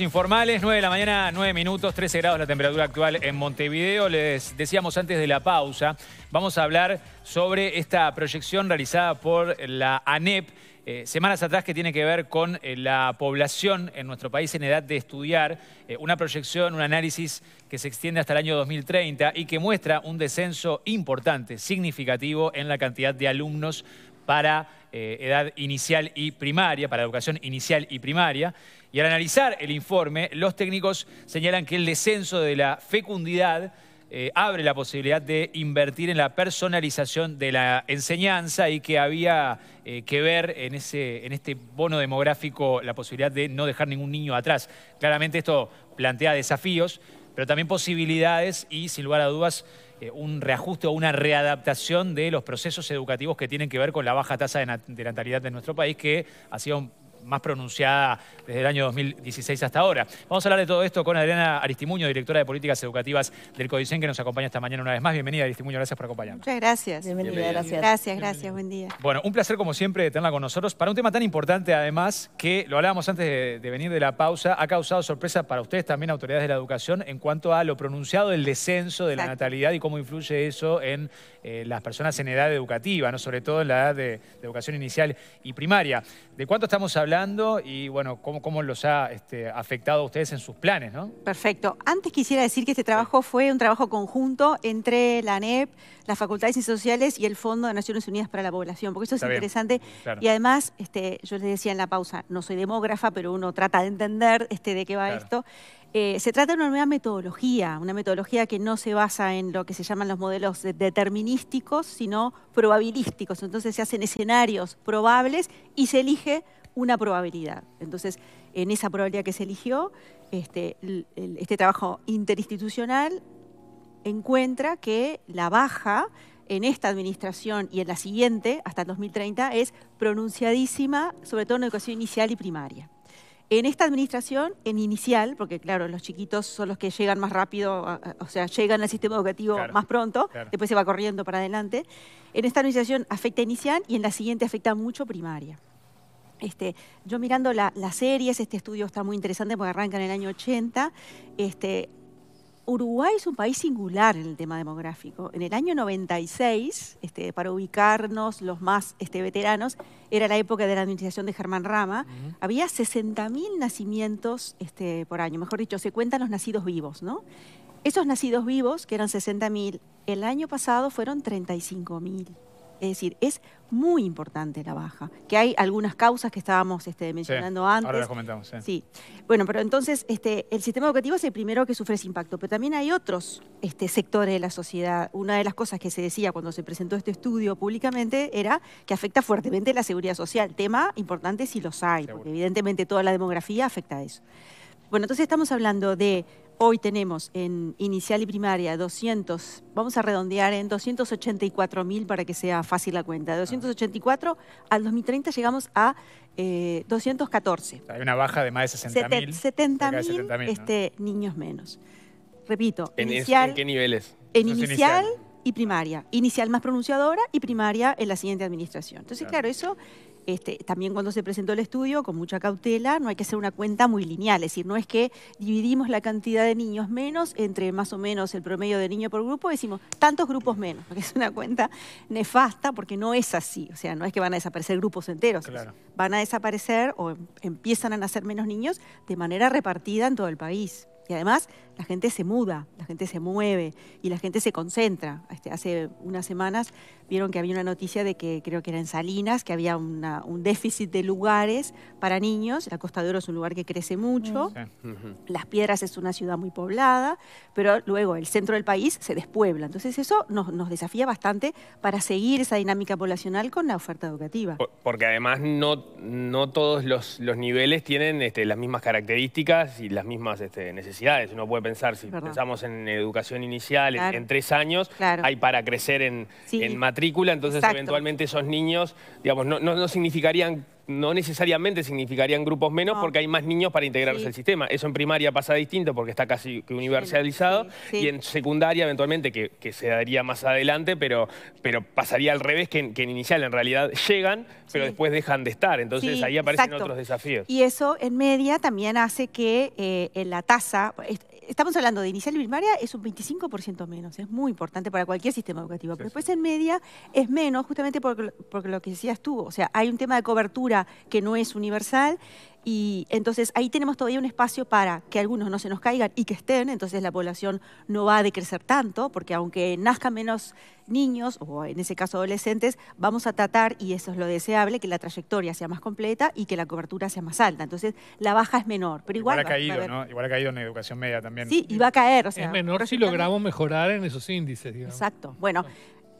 informales, 9 de la mañana, 9 minutos, 13 grados la temperatura actual en Montevideo. Les decíamos antes de la pausa, vamos a hablar sobre esta proyección realizada por la ANEP eh, semanas atrás que tiene que ver con eh, la población en nuestro país en edad de estudiar, eh, una proyección, un análisis que se extiende hasta el año 2030 y que muestra un descenso importante, significativo en la cantidad de alumnos para edad inicial y primaria, para educación inicial y primaria. Y al analizar el informe, los técnicos señalan que el descenso de la fecundidad eh, abre la posibilidad de invertir en la personalización de la enseñanza y que había eh, que ver en, ese, en este bono demográfico la posibilidad de no dejar ningún niño atrás. Claramente esto plantea desafíos, pero también posibilidades y, sin lugar a dudas, eh, un reajuste o una readaptación de los procesos educativos que tienen que ver con la baja tasa de, natalidad de nuestro país, que hacía un más pronunciada desde el año 2016 hasta ahora. Vamos a hablar de todo esto con Adriana Aristimuño, directora de Políticas Educativas del CODICEN, que nos acompaña esta mañana una vez más. Bienvenida, Aristimuño, gracias por acompañarnos. Muchas gracias. Bienvenida, gracias. Gracias, gracias, buen día. Bueno, un placer como siempre tenerla con nosotros para un tema tan importante además que, lo hablábamos antes de, venir de la pausa, ha causado sorpresa para ustedes también, autoridades de la educación, en cuanto a lo pronunciado del descenso de la natalidad y cómo influye eso en eh, las personas en edad educativa, ¿no? sobre todo en la edad de, de educación inicial y primaria. ¿De cuánto estamos hablando? y bueno, cómo, los ha este, afectado a ustedes en sus planes, ¿no? Perfecto. Antes quisiera decir que este trabajo fue un trabajo conjunto entre la ANEP, las facultades de Sociales y el Fondo de Naciones Unidas para la Población, porque eso es interesante. Y además, este, yo les decía en la pausa, no soy demógrafa, pero uno trata de entender este, de qué va esto. Eh, se trata de una nueva metodología, una metodología que no se basa en lo que se llaman los modelos determinísticos, sino probabilísticos. Entonces se hacen escenarios probables y se elige una probabilidad. Entonces, en esa probabilidad que se eligió, este, este, trabajo interinstitucional encuentra que la baja en esta administración y en la siguiente, hasta el 2030, es pronunciadísima, sobre todo en educación inicial y primaria. En esta administración, en inicial, porque claro, los chiquitos son los que llegan más rápido, o sea, llegan al sistema educativo más pronto, después se va corriendo para adelante. En esta administración afecta inicial y en la siguiente afecta mucho primaria. Este, yo mirando las series, este estudio está muy interesante porque arranca en el año 80. Este, Uruguay es un país singular en el tema demográfico. En el año 96, este, para ubicarnos los más este, veteranos, era la época de la administración de Germán Rama, había 60.000 nacimientos por año. Mejor dicho, se cuentan los nacidos vivos, ¿no? Esos nacidos vivos, que eran 60.000, el año pasado fueron 35.000. Es decir, es muy importante la baja, que hay algunas causas que estábamos este, mencionando antes. Ahora las comentamos. Sí. Bueno, pero entonces este, el sistema educativo es el primero que sufre ese impacto, pero también hay otros este, sectores de la sociedad. Una de las cosas que se decía cuando se presentó este estudio públicamente era que afecta fuertemente la seguridad social. Tema importante si los hay, porque evidentemente toda la demografía afecta a eso. Bueno, entonces estamos hablando de Hoy tenemos en inicial y primaria 200, vamos a redondear en 284 para que sea fácil la cuenta. De 284 al 2030 llegamos a 214. Eh, Hay una baja de más de 60 mil. 70 mil este, niños menos. Repito, ¿En, inicial, qué niveles? En inicial, y primaria. Inicial más pronunciadora y primaria en la siguiente administración. Entonces, claro eso este, también cuando se presentó el estudio, con mucha cautela, no hay que hacer una cuenta muy lineal, es decir, no es que dividimos la cantidad de niños menos entre más o menos el promedio de niño por grupo, decimos tantos grupos menos, que es una cuenta nefasta porque no es así, o sea, no es que van a desaparecer grupos enteros, van a desaparecer o em, empiezan a nacer menos niños de manera repartida en todo el país. Y además la gente se muda, la gente se mueve y la gente se concentra. Este, hace unas semanas vieron que había una noticia de que creo que era en Salinas, que había un déficit de lugares para niños. La Costa de Oro es un lugar que crece mucho. Las Piedras es una ciudad muy poblada, pero luego el centro del país se despuebla. Entonces eso nos, desafía bastante para seguir esa dinámica poblacional con la oferta educativa. Porque además no, todos los, niveles tienen este, las mismas características y las mismas este, necesidades. Uno puede si pensamos en educación inicial, en, tres años, hay para crecer en, matrícula, entonces eventualmente esos niños, digamos, no, significarían no necesariamente significarían grupos menos porque hay más niños para integrarse al sistema. Eso en primaria pasa distinto porque está casi universalizado y en secundaria eventualmente que, se daría más adelante, pero, pero pasaría al revés que en, inicial. En realidad llegan, pero después dejan de estar. Entonces ahí aparecen otros desafíos. Y eso en media también hace que eh, en la tasa, estamos hablando de inicial y primaria, es un 25% menos, es muy importante para cualquier sistema educativo. pero después en media es menos, justamente porque, porque lo que decías tú, o sea, hay un tema de cobertura que no es universal y entonces ahí tenemos todavía un espacio para que algunos no se nos caigan y que estén, entonces la población no va a decrecer tanto, porque aunque nazcan menos niños, o en ese caso adolescentes, vamos a tratar, y eso es lo deseable, que la trayectoria sea más completa y que la cobertura sea más alta. Entonces la baja es menor, pero igual... Igual ha caído, ha en educación media también. Sí, y va a caer. es menor si logramos mejorar en esos índices, digamos. Exacto. Bueno,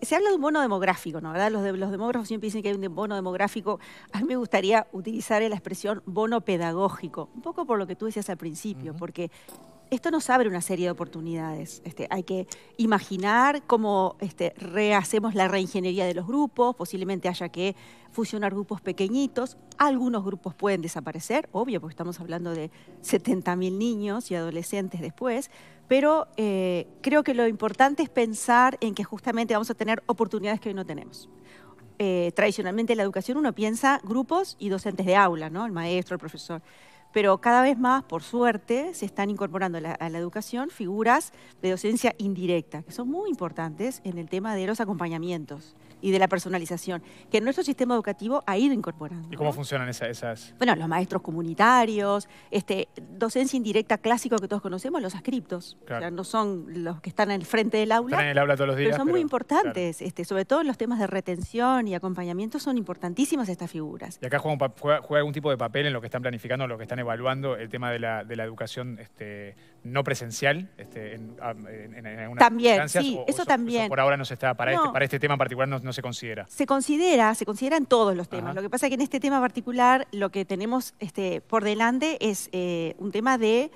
se habla de un bono demográfico, ¿no? ¿verdad? Los, demógrafos siempre dicen que hay un bono demográfico. A mí me gustaría utilizar la expresión bono pedagógico, un poco por lo que tú decías al principio, porque esto nos abre una serie de oportunidades. Este, hay que imaginar cómo este, rehacemos la reingeniería de los grupos, posiblemente haya que fusionar grupos pequeñitos. Algunos grupos pueden desaparecer, obvio, porque estamos hablando de 70.000 niños y adolescentes después, pero eh, creo que lo importante es pensar en que justamente vamos a tener oportunidades que hoy no tenemos. Eh, tradicionalmente en la educación uno piensa grupos y docentes de aula, ¿no? El maestro, el profesor pero cada vez más, por suerte, se están incorporando a la, educación figuras de docencia indirecta, que son muy importantes en el tema de los acompañamientos y de la personalización, que nuestro sistema educativo ha ido incorporando. ¿Y cómo funcionan esas, Bueno, los maestros comunitarios, este, docencia indirecta clásico que todos conocemos, los ascriptos. no son los que están en el frente del aula. Están en el aula todos los días. Pero son muy importantes, este, sobre todo en los temas de retención y acompañamiento, son importantísimas estas figuras. ¿Y acá juega, juega, algún tipo de papel en lo que están planificando, en lo que están evaluando, el tema de la, educación este, no presencial este, ah, en, en, en también, sí, eso, también. por ahora no se está, para, este, para este tema en particular no, se considera. Se considera, se considera en todos los temas. Lo que pasa es que en este tema particular lo que tenemos este, por delante es eh, un tema de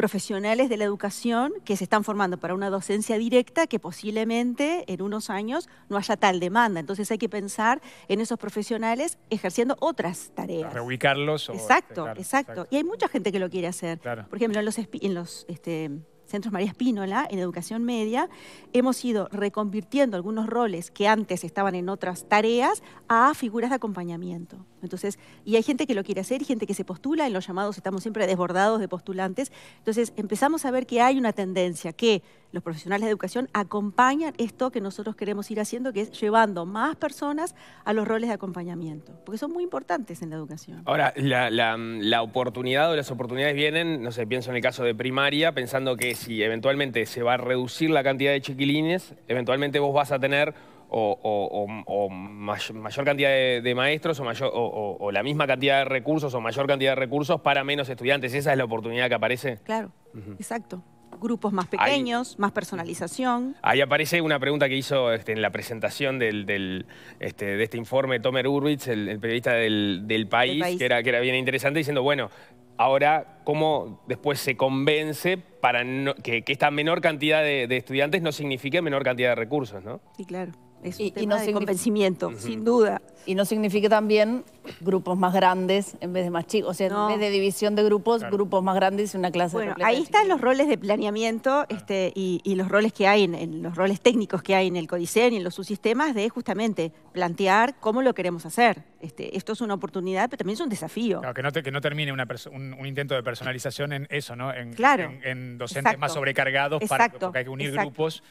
profesionales de la educación que se están formando para una docencia directa que posiblemente en unos años no haya tal demanda. Entonces hay que pensar en esos profesionales ejerciendo otras tareas. Reubicarlos. O, este, exacto, exacto, Y hay mucha gente que lo quiere hacer. Por ejemplo, en los, en los este, Centros María Espínola, en educación media, hemos ido reconvirtiendo algunos roles que antes estaban en otras tareas a figuras de acompañamiento. Entonces, y hay gente que lo quiere hacer y gente que se postula, en los llamados estamos siempre desbordados de postulantes. Entonces, empezamos a ver que hay una tendencia que los profesionales de educación acompañan esto que nosotros queremos ir haciendo, que es llevando más personas a los roles de acompañamiento, porque son muy importantes en la educación. Ahora, la, la oportunidad o las oportunidades vienen, no sé, pienso en el caso de primaria, pensando que si eventualmente se va a reducir la cantidad de chiquilines, eventualmente vos vas a tener o, mayor, cantidad de, maestros o, la misma cantidad de recursos o mayor cantidad de recursos para menos estudiantes. ¿Esa es la oportunidad que aparece? Claro, exacto. Grupos más pequeños, más personalización. Ahí aparece una pregunta que hizo este, en la presentación este, de este informe Tomer Urwitz, el, periodista del, país, Que, era, que era bien interesante, diciendo, bueno, Ahora, ¿cómo después se convence para que, esta menor cantidad de, de estudiantes no signifique menor cantidad de recursos, no? Sí, claro y, no de convencimiento, sin duda. Y no significa también grupos más grandes en vez de más chicos. O sea, en vez de división de grupos, grupos más grandes y una clase Bueno, ahí están los roles de planeamiento ah. este, y, los roles que hay, en, los roles técnicos que hay en el Codicen y en los subsistemas de justamente plantear cómo lo queremos hacer. Este, esto es una oportunidad, pero también es un desafío. Claro, que, no termine un, intento de personalización en eso, ¿no? En, claro. en, docentes más sobrecargados, para, porque hay que unir grupos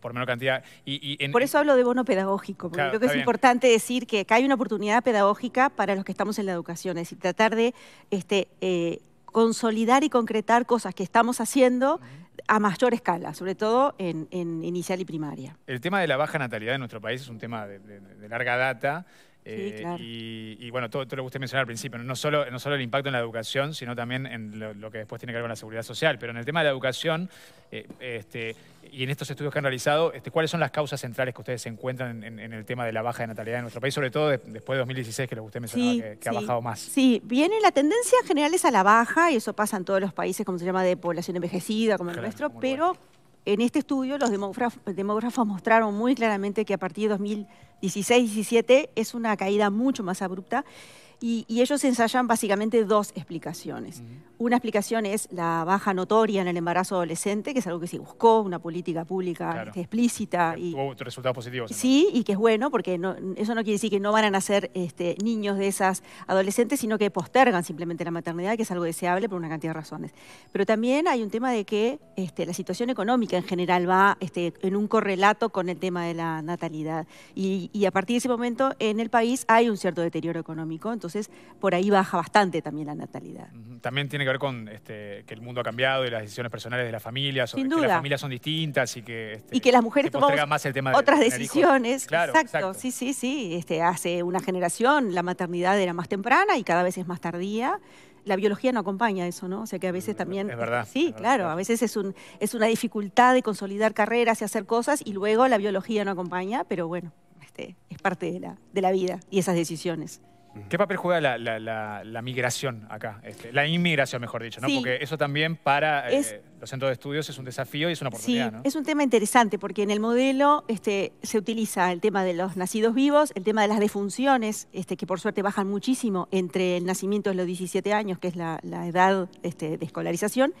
por menor cantidad. Y, por eso hablo de pedagógico, porque creo que es importante decir que acá hay una oportunidad pedagógica para los que estamos en la educación, es decir, tratar de este, eh, consolidar y concretar cosas que estamos haciendo a mayor escala, sobre todo en, inicial y primaria. El tema de la baja natalidad en nuestro país es un tema de larga data. Eh, y, bueno, todo, lo que usted mencionó al principio, no solo, no solo el impacto en la educación, sino también en lo, que después tiene que ver con la seguridad social. Pero en el tema de la educación eh, este, y en estos estudios que han realizado, este, ¿cuáles son las causas centrales que ustedes encuentran en, el tema de la baja de natalidad en nuestro país, sobre todo después de 2016, que lo que usted mencionaba, que, ha bajado más? Sí, viene la tendencia general es a la baja, y eso pasa en todos los países, como se llama, de población envejecida, como el nuestro, pero... En este estudio los demógrafos mostraron muy claramente que a partir de 2016-17 es una caída mucho más abrupta y, ellos ensayan básicamente dos explicaciones. Una explicación es la baja notoria en el embarazo adolescente, que es algo que se buscó, una política pública este, explícita. y, resultados positivos. Sí, y que es bueno, porque eso no quiere decir que no van a nacer este, niños de esas adolescentes, sino que postergan simplemente la maternidad, que es algo deseable por una cantidad de razones. Pero también hay un tema de que este, la situación económica en general va este, en un correlato con el tema de la natalidad. Y, y, a partir de ese momento en el país hay un cierto deterioro económico. Entonces, por ahí baja bastante también la natalidad. También tiene que ver con este, que el mundo ha cambiado y las decisiones personales de las familias, Sin duda. que las familias son distintas y que... Este, y que las mujeres toman otras decisiones. Claro, exacto. sí, sí, sí. Este, hace una generación la maternidad era más temprana y cada vez es más tardía la biología no acompaña eso, ¿no? O sea que a veces también... Es verdad. Sí, claro, a veces es, una dificultad de consolidar carreras y hacer cosas y luego la biología no acompaña, pero bueno, es parte de la vida y esas decisiones. ¿Qué papel juega la, migración acá? Este, la inmigración, mejor dicho, ¿no? Porque eso también para eh, los centros de estudios es un desafío y es una oportunidad, sí, es un tema interesante porque en el modelo este, se utiliza el tema de los nacidos vivos, el tema de las defunciones, este, que por suerte bajan muchísimo entre el nacimiento de los 17 años, que es la, edad de escolarización,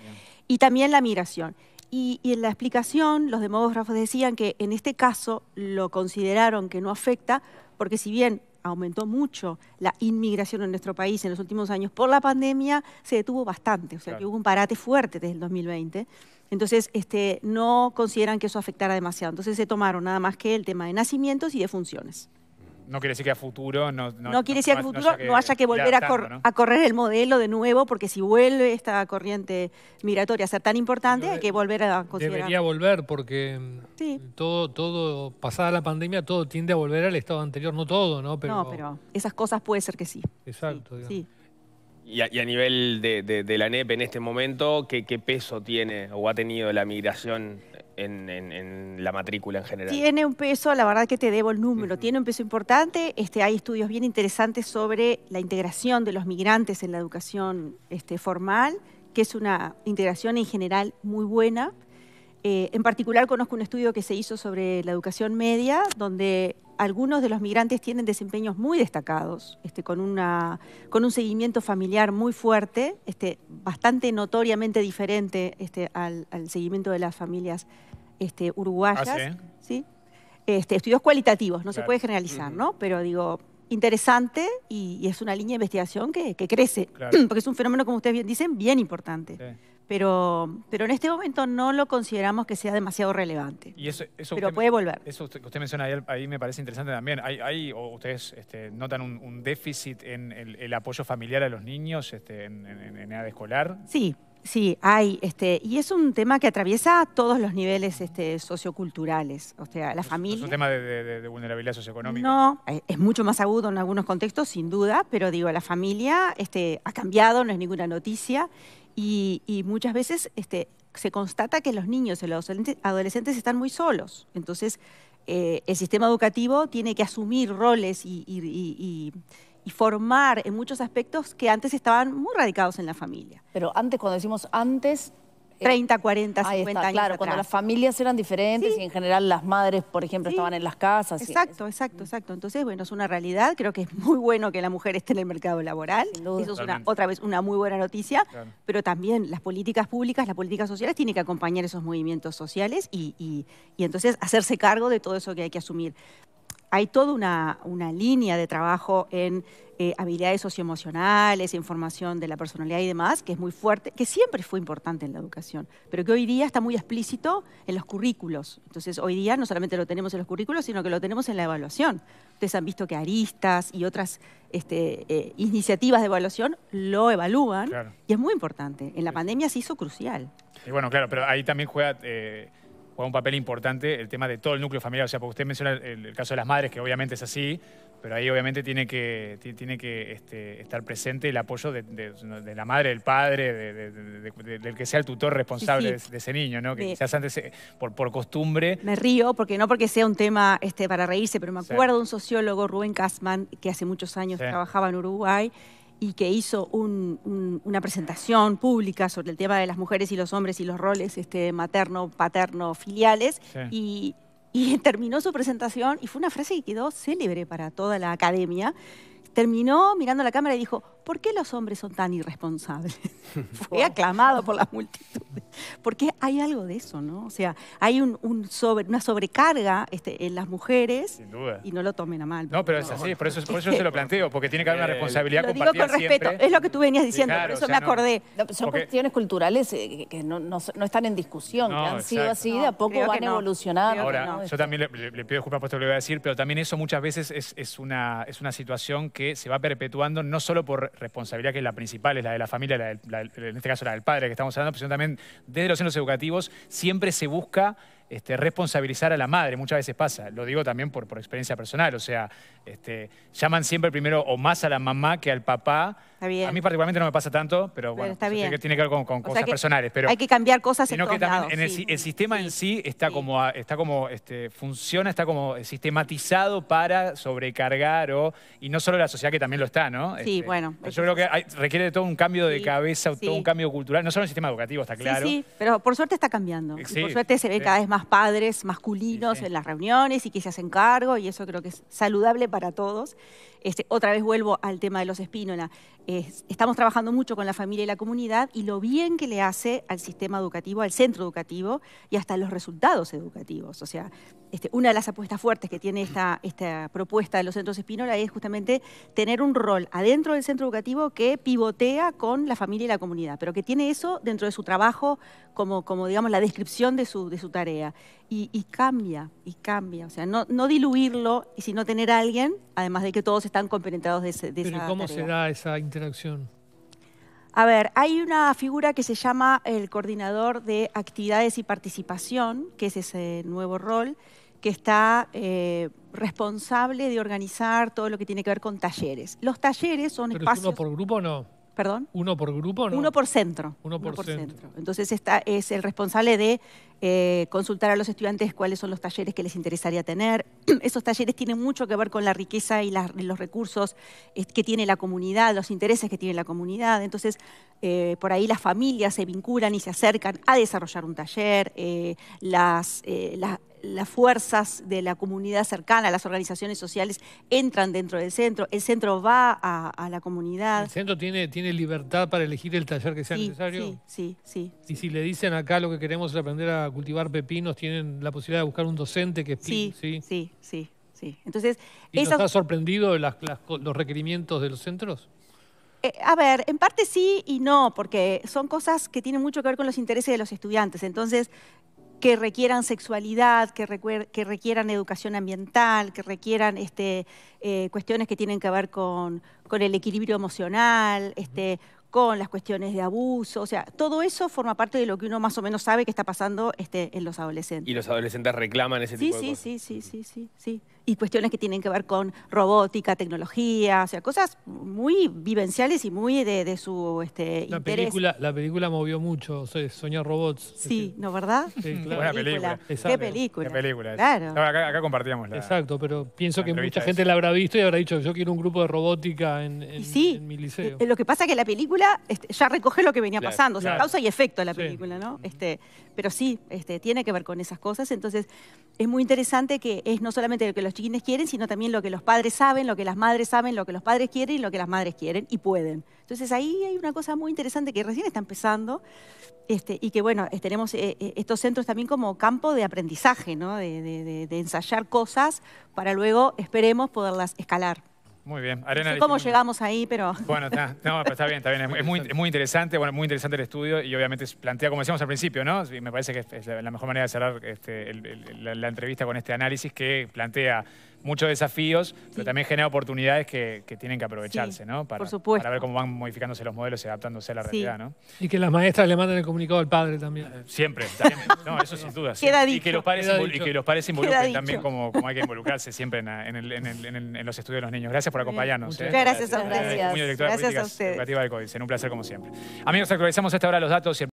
y también la migración. Y, y, en la explicación, los demógrafos decían que en este caso lo consideraron que no afecta, porque si bien aumentó mucho la inmigración en nuestro país en los últimos años por la pandemia, se detuvo bastante, o sea que hubo un parate fuerte desde el 2020. Entonces, este, no consideran que eso afectara demasiado. Entonces, se tomaron nada más que el tema de nacimientos y de funciones no quiere decir que a futuro no, no, no quiere decir que a futuro haya que, no haya que volver a, correr el modelo de nuevo, porque si vuelve esta corriente migratoria a ser tan importante, hay que volver a considerar. Debería volver, porque mm, todo, todo, pasada la pandemia, todo tiende a volver al estado anterior, no todo, ¿no? Pero, no, pero esas cosas puede ser que sí. Exacto. Sí, y a, nivel de, la NEP en este momento, ¿qué, ¿qué, peso tiene o ha tenido la migración en, la matrícula en general. Tiene un peso, la verdad que te debo el número, tiene un peso importante. Este, hay estudios bien interesantes sobre la integración de los migrantes en la educación este, formal, que es una integración en general muy buena. Eh, en particular conozco un estudio que se hizo sobre la educación media, donde algunos de los migrantes tienen desempeños muy destacados, este, con, un seguimiento familiar muy fuerte, este, bastante notoriamente diferente este, al, seguimiento de las familias uruguayas. Ah, ¿sí? estudios cualitativos, no se puede generalizar, ¿no? Pero digo, interesante y, es una línea de investigación que, crece, porque es un fenómeno, como ustedes bien dicen, bien importante pero, pero en este momento no lo consideramos que sea demasiado relevante. Y eso, pero puede volver. Eso que usted menciona ahí, me parece interesante también. ¿Hay, ustedes este, notan un, déficit en el, apoyo familiar a los niños este, en, edad escolar? Sí. Sí, hay, este, y es un tema que atraviesa todos los niveles este, socioculturales, o sea, la es, familia... ¿Es un tema de, vulnerabilidad socioeconómica? No, eh, es mucho más agudo en algunos contextos, sin duda, pero digo, la familia este, ha cambiado, no es ninguna noticia, y, muchas veces este, se constata que los niños y los adolescentes están muy solos. Entonces, eh, el sistema educativo tiene que asumir roles y, y, formar en muchos aspectos que antes estaban muy radicados en la familia. Pero antes, cuando decimos antes, 30, 40, 50 años. Claro, cuando las familias eran diferentes y en general las madres, por ejemplo, estaban en las casas. Exacto, exacto, exacto. Entonces, bueno, es una realidad. Creo que es muy bueno que la mujer esté en el mercado laboral. Eso es una, otra vez una muy buena noticia. Pero también las políticas públicas, las políticas sociales tienen que acompañar esos movimientos sociales y, y entonces hacerse cargo de todo eso que hay que asumir hay toda una, línea de trabajo en eh, habilidades socioemocionales, información de la personalidad y demás, que es muy fuerte, que siempre fue importante en la educación, pero que hoy día está muy explícito en los currículos. Entonces, hoy día no solamente lo tenemos en los currículos, sino que lo tenemos en la evaluación. Ustedes han visto que Aristas y otras este, eh, iniciativas de evaluación lo evalúan y es muy importante. En la pandemia se hizo crucial. Y bueno, claro, pero ahí también juega... Eh, juega un papel importante el tema de todo el núcleo familiar. O sea, porque usted menciona el, caso de las madres, que obviamente es así, pero ahí obviamente tiene que, tiene que este, estar presente el apoyo de, la madre, del padre, del que sea el tutor responsable De, ese niño, ¿no? Que quizás antes, eh, por, por costumbre... Me río, porque no porque sea un tema este, para reírse, pero me acuerdo de un sociólogo, Rubén Casman que hace muchos años trabajaba en Uruguay, y que hizo una presentación pública sobre el tema de las mujeres y los hombres y los roles este, materno, paterno, filiales. Y, y, terminó su presentación y fue una frase que quedó célebre para toda la academia. Terminó mirando la cámara y dijo, ¿por qué los hombres son tan irresponsables? Fue aclamado por las multitudes. Porque hay algo de eso, ¿no? O sea, hay una sobrecarga este, en las mujeres y no lo tomen a mal. No, pero es así, por eso, por eso se lo planteo, porque tiene que haber una responsabilidad lo compartida con respeto, es lo que tú venías diciendo, por eso me acordé. son cuestiones culturales eh, que no, están en discusión, que han sido así, de a poco van evolucionando. Ahora, yo también le, pido disculpas por esto que voy a decir, pero también eso muchas veces es, una, es una situación que se va perpetuando no solo por responsabilidad que es la principal, es la de la familia, en este caso la del padre que estamos hablando, pero también desde los centros educativos siempre se busca este, responsabilizar a la madre, muchas veces pasa, lo digo también por, por experiencia personal, o sea, este, llaman siempre primero o más a la mamá que al papá a mí particularmente no me pasa tanto, pero bueno, tiene que ver con, cosas personales. Pero hay que cambiar cosas en que el, sistema en sí está como, está como este, funciona, está como sistematizado para sobrecargar o, y no solo la sociedad que también lo está, ¿no? Sí, este, bueno. Yo creo que requiere de todo un cambio de cabeza, todo un cambio cultural, no solo el sistema educativo, está claro. Sí, pero por suerte está cambiando. por suerte se ven cada vez más padres masculinos en las reuniones y que se hacen cargo y eso creo que es saludable para todos. Este, otra vez vuelvo al tema de los espínola estamos trabajando mucho con la familia y la comunidad y lo bien que le hace al sistema educativo, al centro educativo y hasta los resultados educativos. O sea, este, una de las apuestas fuertes que tiene esta, esta propuesta de los centros Espínola es justamente tener un rol adentro del centro educativo que pivotea con la familia y la comunidad, pero que tiene eso dentro de su trabajo como, como digamos, la descripción de su, de su tarea. Y, cambia, y cambia. O sea, no, no diluirlo, sino tener a alguien, además de que todos están compenetrados de, ese, de ¿Cómo será esa interacción? A ver, hay una figura que se llama el coordinador de actividades y participación, que es ese nuevo rol, que está eh, responsable de organizar todo lo que tiene que ver con talleres. Los talleres son espacios... uno por grupo o no? ¿Perdón? ¿Uno por grupo no? Uno por centro. Uno por, centro. Entonces es el responsable de eh, consultar a los estudiantes cuáles son los talleres que les interesaría tener. Esos talleres tienen mucho que ver con la riqueza y los recursos eh, que tiene la comunidad, los intereses que tiene la comunidad. Entonces, por ahí las familias se vinculan y se acercan a desarrollar un taller. las, las fuerzas de la comunidad cercana, las organizaciones sociales, entran dentro del centro, el centro va a, la comunidad. ¿El centro tiene, tiene libertad para elegir el taller que sea necesario? Sí, sí, sí. Y si le dicen acá lo que queremos es aprender a cultivar pepinos, tienen la posibilidad de buscar un docente que explique. Sí, sí, sí, sí. Entonces, ¿Y nos sorprendido las, los requerimientos de los centros? Eh, a ver, en parte sí y no, porque son cosas que tienen mucho que ver con los intereses de los estudiantes. Entonces, que requieran sexualidad, que, que, requieran educación ambiental, que requieran este, eh, cuestiones que tienen que ver con, el equilibrio emocional, este, con las cuestiones de abuso, o sea, todo eso forma parte de lo que uno más o menos sabe que está pasando este, en los adolescentes. Y los adolescentes reclaman ese tipo de sí, cosas. Sí, sí, sí, sí, sí y cuestiones que tienen que ver con robótica, tecnología, o sea, cosas muy vivenciales y muy de, de su este, la Película, la película movió mucho, Soñar Robots. Sí, ¿no verdad? Sí, película. Exacto. Qué película. Qué película. Claro. acá, compartíamos la Exacto, pero pienso que mucha gente la habrá visto y habrá dicho, yo quiero un grupo de robótica en, mi liceo. Eh, lo que pasa es que la película este, ya recoge lo que venía pasando, o sea, causa y efecto de la película, ¿no? Este, pero sí, este, tiene que ver con esas cosas. Entonces, es muy interesante que es no solamente lo que los chiquines quieren, sino también lo que los padres saben, lo que las madres saben, lo que los padres quieren y lo que las madres quieren y pueden. Entonces, ahí hay una cosa muy interesante que recién está empezando este, y que, bueno, tenemos eh, eh, estos centros también como campo de aprendizaje, ¿no? de ensayar cosas para luego, esperemos, poderlas escalar. Muy bien. Arena no sé cómo llegamos ahí, pero... Bueno, está, bien, está bien. Es, muy, interesante, bueno, muy interesante el estudio y obviamente plantea, como decíamos al principio, ¿no? me parece que es la mejor manera de cerrar este, la, entrevista con este análisis que plantea muchos desafíos, pero también genera oportunidades que, que tienen que aprovecharse, ¿no? Para, por supuesto. Para ver cómo van modificándose los modelos y adaptándose a la realidad, sí. ¿no? Y que las maestras le manden el comunicado al padre también. Eh, siempre, también. No, eso sin duda. Queda dicho. Y que los padres, que los padres se involucren también como, como, hay que involucrarse siempre en, en, el, en, el, en, los estudios de los niños. Gracias por acompañarnos. Muchas eh. gracias, gracias, a ustedes. gracias a ustedes. Gracias Un placer como siempre. Amigos, actualizamos esta hora los datos y